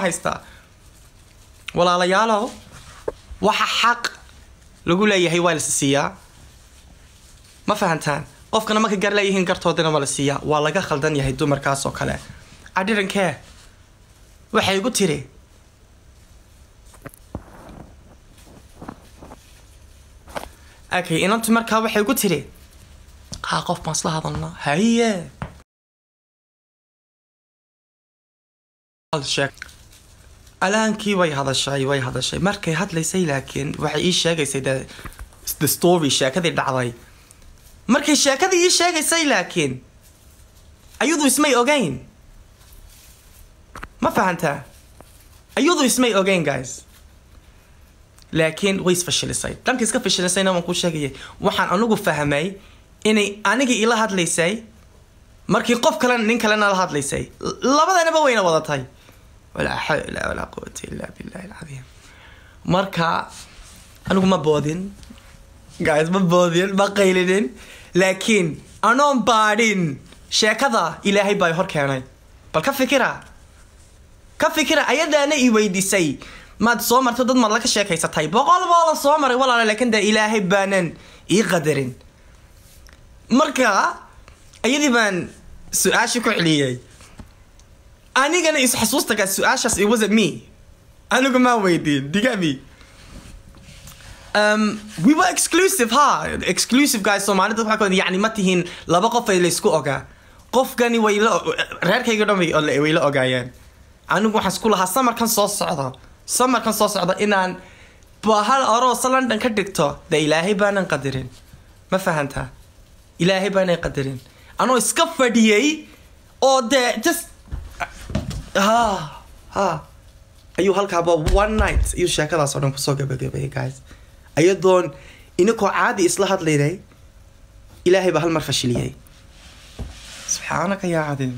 waa haystaa walaalayaalow waxa xaq lagu leeyahay waa lasi siiyaa ma fahantaan qofkana marka gaar leeyihiin gartoodana waa la siiyaa waa laga khaldan yahay dumarkaas oo kale cadhirankee waxay igu tiri akay inantu markaa waxay igu tiri qaa qof baan isla hadalna haye alaankii way hadashay way hadashay markay hadlaysay laakiin waxay ii sheegaysay de the story sheekadii dhacday markay sheekadii ii sheegaysay laakiin ayadu ismay ogeyn ma fahantaa ayadu ismay ogeyn guys laakiin way isfashilisay dhanka iska fashilisayna waan kuu sheegayay waxaan anugu fahmay inay anigii ila hadlaysay markii qof kalena nin kalena la hadlaysay labadanaba wayna wadatay walaa xawla walaa quwata illaa billahi alcadiim marka anigu ma boodin guys ma boodin ma qaylinin laakiin anoon baadhin sheekada ilaahay baa hor keenay bal ka fikira ka fikira ayadaana i weydisay maad soo marto dad maad la ka sheekaysatay boqol baa la soo maray walaala laakiin dee ilaahay baanan ii qadarin marka ayadii baan su-aashii ku celiyey anigana isxasuusta ka su-aashaas it wasn't me anigu maa weydiin digami um, we were exclusive ha exclusive guys soomaalida waxaa yacni ma tihiin laba qofay laysku ogaa qofkani way la reerkayga dhan way la ogaayeen anigu waxaan isku lahaa samarkan soo socda samarkan soo socda inaan bahal aroosa london ka dhigto dee ilaahay baanan qadarin ma fahantaa ilaahay baanan qadirin anoo iska fadhiyey oo dee just ayuu halkaaba one night ayuu sheekadaas oo dhan kusoo gabagabeeyay guys iyadoon inakoo caadi isla hadlaynay ilaahay baa hal mar fashiliyay subxaanaka yaa cadiim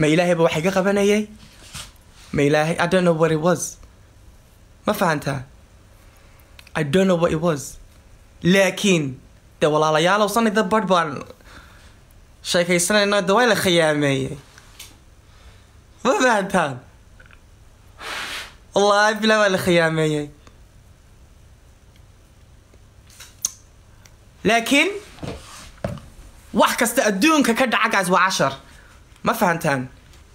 ma ilaahayba wax iga qabanayay ma ilaahay i don't know what it was ma fahantaa i don't know what it was laakiin dee walaalayaalow sanida badh baan sheekaysanayna dee waa la khiyaameeyey ما بعد هذا والله بلا ولا خيامي لكن واحد كستأدون ككد عقاز وعشر ما فهمت هان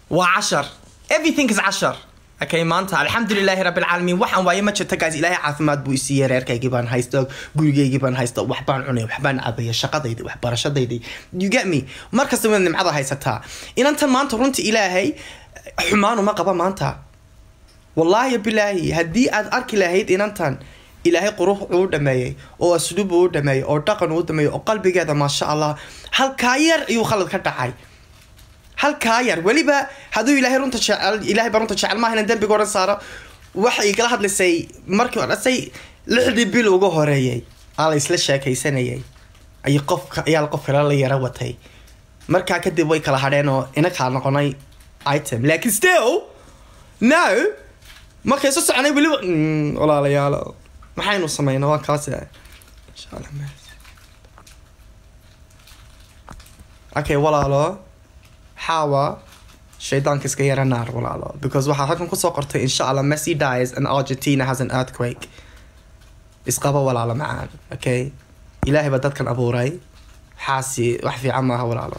وعشر everything is عشر akay maanta alxamdulilaahi rabbilcaalamiin waxaan waaye ma jirto gaas ilaahay caafimaad buu isiiye reerkaygii baan haysta gurigaygii baan haysta waxbaan cunay waxbaan cabaya shaqadayda waxbarashadayda yugami markasta waad nimcada haysataa inantan maanta runta ilaahay xumaan uma qaba maanta wallaahi bilaahi haddii aad arki lahayd inantan ilaahay qurux uu dhameeyey oo asluub uu dhameeyey oo dhaqan uu dhameeyey oo qalbigeeda maasha allah halkaa yar ayuu khalad ka dhacay halkaa yar weliba haduu ilahay runta jecel ilahay baa runta jecel maaha inan dembiga odhan saaro waxay kala hadlaysay markii odhasay lixdii bil ugu horeeyay aa la isla sheekaysanayay ay qofka ayaa qof kale la yara watay markaa kadib way kala hadheen oo inakaa noqonay item laakiin still now markay soo soconay weliba mm, walaalayaalo maxaynu samayna waa kaas okay walaalo waxaawaa shaydaanka iska yara naar walaalo because waxaa halkan kusoo qortay insha allah messi dies and argentina has an earthquake isqaba walaalo macaan okay ilaahay baa dadkan abuuray xaasi wax fiican maaha walaalo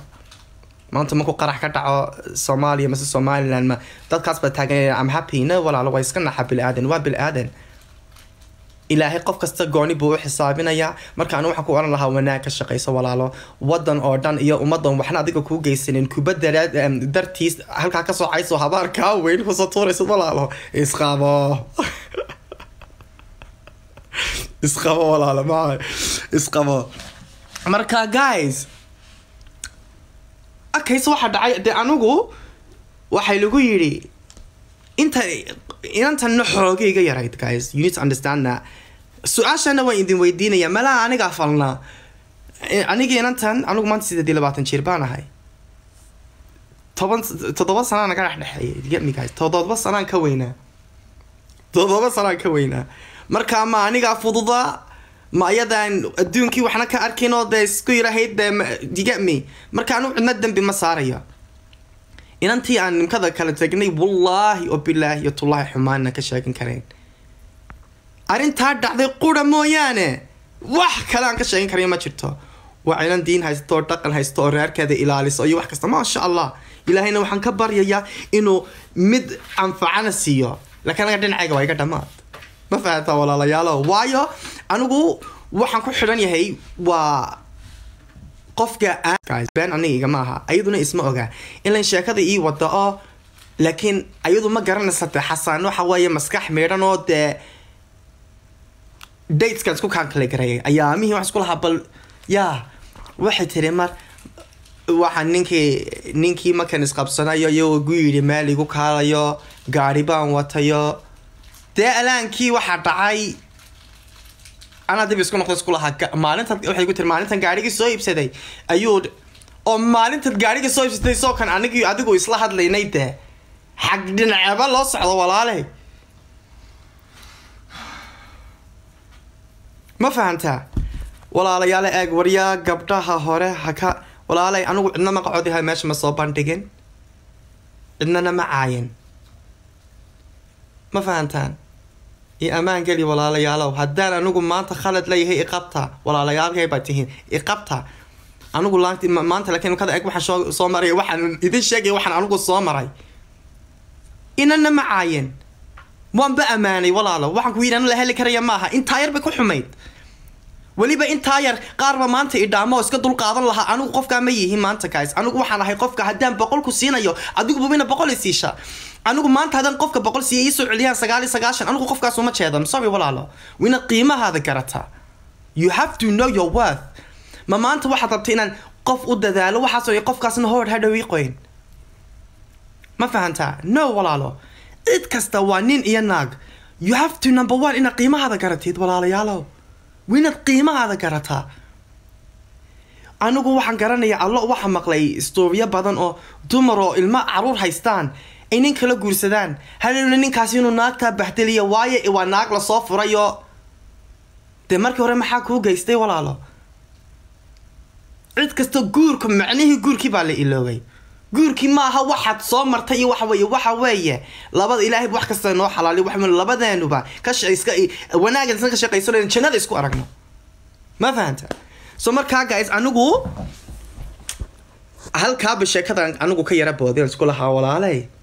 maanta markuu qarax ka dhaco soomaaliya mase somaliland ma dadkaas baa taaganya am happy no walaalo waa iska naxa bil aadan waa bil aadan ilaahay qof kasta gooni buu u xisaabinaya marka anigu waxaan ku oran lahaa wanaag ka shaqayso walaalo waddan oo dhan iyo ummaddan waxna adiga kuu geysanin kuba dartiis halkaa ka socayso habaar kaa weyn kusa tuuraysad walaalo isqabo isqabo walaalo maa isqabo marka guys akays waxaa dhacay dee anigu waxay lagu yidhi inta inantana xooga iga yarayd guys you need to understand that su-aashana waan idin weydiinaya malaha anigaa falnaa eh, anigii inantan anigu maanta sideed labaatan jir baan ahay toban toddoba sanaan ka todoba sanaan ka weynaa todoba sanaan ka weynaa marka ma anigaa fududaa ma ayadaan adduunkii waxna ka arkin oo dee isku yirahayd dee diga marka anigu cidna dembi ma saarayo inantii aan nimkada kala tegnay wallaahi oo bilaahi iyo tullaahi xumaanna ka sheegan karayn arrintaa dhacday qura mooyaane wax kale aan ka sheegan karayn ma jirto waa inan diin haysto oo dhaqan haysto oo reerkeeda ilaaliso iyo wax kasta maasha allah ilaahayna waxaan ka baryayaa inuu mid anfacana siiyo laakiin anaga dhinacayga waa iga dhammaad ma fahantaa walaalayaalo waayo anigu waxaan ku xidhan yahay waa qofka been aniga maaha ayaduna isma ogaa inlan sheekada ii wada oo laakiin ayadu ma garanaysa de xasaan waxa waaye maskax meedhan oo dee eh, dateskan isku kankale gareeyay ayaamihii wax isku lahaa bal yaa waxay tiri mar waxaa ninkii ninkii markan isqabsanayo iyagoo gu yidhi meel igu kaalayo gaari baan watayo dee alaankii waxaa dhacay anaa dib isku noqda iskulahaa maalinta waxay ku tiri maalintan gaadhigii soo iibsaday ayuu oo maalintaad gaadhigii soo iibsatay soo kan anigi adigu isla hadlaynay dee xag dhinaceeba loo socdo walaale ma fahantaa walaalayaale eeg waryaa gabdhaha hore haka walaaley anigu cidna maqacoodiha meesha ma soo bandhigin cidnana ma caayin ma fahantaan iyo ammaan geli walaalayaalow haddaan anigu maanta khalad leeyahay iqabta walaalayaalkay baad tihiin iqabta anigu maanta lakin kada eg waxaan soo maray waxaan idin sheegay waxaan anigu soo maray inana ma caayeen waanba ammaanay walaalo waxaan ku yidhi anu la heli karaya maaha intaa yar bay ku xumayd weliba intaa yar qaarba maanta idhaamo iska dulqaadan lahaa anigu qofkaa ma yihi maanta guys anigu waxaan ahay qofka haddaan boqol ku siinayo adigu bubina boqol isiisha anigu maanta haddaan qofka boqol siiya iisoo celiyaan sagaal iyo sagaashan anigu qofkaas uma jeedan sorry walaalo wina qiimahaada garataa you have to know your worth ma maanta waxaad rabtay inaan qof u dadaalo waxaasoo qofkaasna hoor ha ii qoyn ma fahantaa no walaalo cid kasta waa nin iyo naag you have to number one inaad qiimahaada garatid walaalayaalow waa qiimahaada garataa anigu waxaan garanayaa allo waxaa maqlay stooriyo badan oo dumar oo ilma caruur haystaan ay nin kala guursadaan haleeluna ninkaasi inuu naagtaa bahdeliya waayo waa naag lasoo furayo dee markii hore maxaa kuu geystay walaalo cid kasta guurka macnihii guurkii baa la iloogay guurkii maaha waxaad soo martay iyo waxa weeye waxa weeye labada ilaahay wax kasta noo xalaali wax weyn labadeenuba ka shaqayska wanaagan isna ka shaqaysano in jannada isku aragno ma fahanta so markaa guys anigu halkaaba sheekadan anigu ka yara booday aan isku lahaa walaalay